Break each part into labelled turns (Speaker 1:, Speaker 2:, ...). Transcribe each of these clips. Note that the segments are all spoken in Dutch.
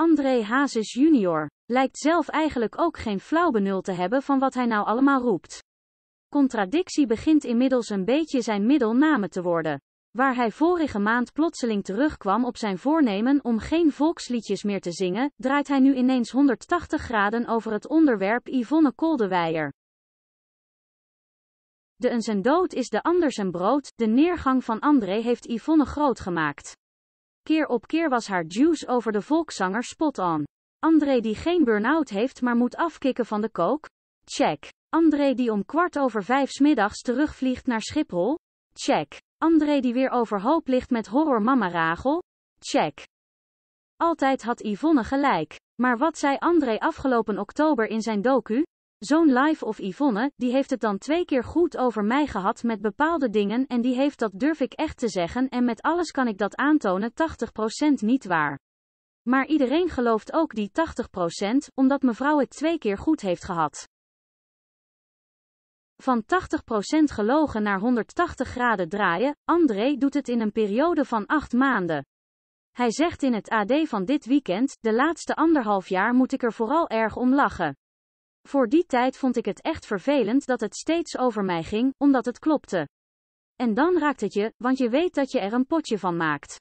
Speaker 1: André Hazes junior, lijkt zelf eigenlijk ook geen flauw benul te hebben van wat hij nou allemaal roept. Contradictie begint inmiddels een beetje zijn middelname te worden. Waar hij vorige maand plotseling terugkwam op zijn voornemen om geen volksliedjes meer te zingen, draait hij nu ineens 180 graden over het onderwerp Yvonne Koldeweijer. De een zijn dood is de ander zijn brood, de neergang van André heeft Yvonne groot gemaakt keer op keer was haar juice over de volkszanger spot on. André die geen burn-out heeft maar moet afkicken van de kook? Check. André die om kwart over vijf middags terugvliegt naar Schiphol? Check. André die weer overhoop ligt met horror mama Rachel? Check. Altijd had Yvonne gelijk. Maar wat zei André afgelopen oktober in zijn docu? Zo'n live of Yvonne, die heeft het dan twee keer goed over mij gehad met bepaalde dingen en die heeft dat durf ik echt te zeggen en met alles kan ik dat aantonen 80% niet waar. Maar iedereen gelooft ook die 80%, omdat mevrouw het twee keer goed heeft gehad. Van 80% gelogen naar 180 graden draaien, André doet het in een periode van 8 maanden. Hij zegt in het AD van dit weekend, de laatste anderhalf jaar moet ik er vooral erg om lachen. Voor die tijd vond ik het echt vervelend dat het steeds over mij ging, omdat het klopte. En dan raakt het je, want je weet dat je er een potje van maakt.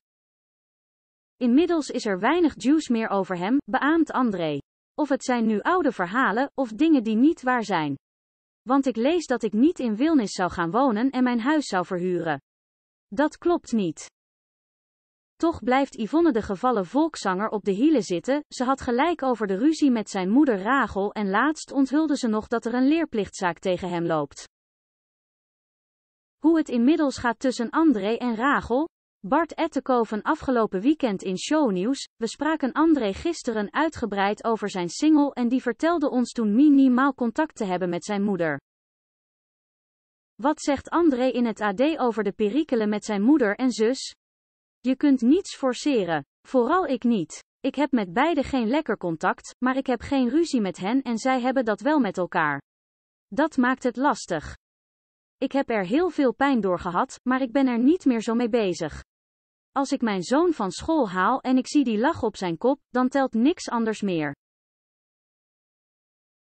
Speaker 1: Inmiddels is er weinig juice meer over hem, beaamt André. Of het zijn nu oude verhalen, of dingen die niet waar zijn. Want ik lees dat ik niet in Wilnis zou gaan wonen en mijn huis zou verhuren. Dat klopt niet. Toch blijft Yvonne de gevallen volkszanger op de hielen zitten, ze had gelijk over de ruzie met zijn moeder Rachel en laatst onthulde ze nog dat er een leerplichtzaak tegen hem loopt. Hoe het inmiddels gaat tussen André en Rachel? Bart van afgelopen weekend in shownieuws, we spraken André gisteren uitgebreid over zijn single en die vertelde ons toen minimaal contact te hebben met zijn moeder. Wat zegt André in het AD over de perikelen met zijn moeder en zus? Je kunt niets forceren. Vooral ik niet. Ik heb met beiden geen lekker contact, maar ik heb geen ruzie met hen en zij hebben dat wel met elkaar. Dat maakt het lastig. Ik heb er heel veel pijn door gehad, maar ik ben er niet meer zo mee bezig. Als ik mijn zoon van school haal en ik zie die lach op zijn kop, dan telt niks anders meer.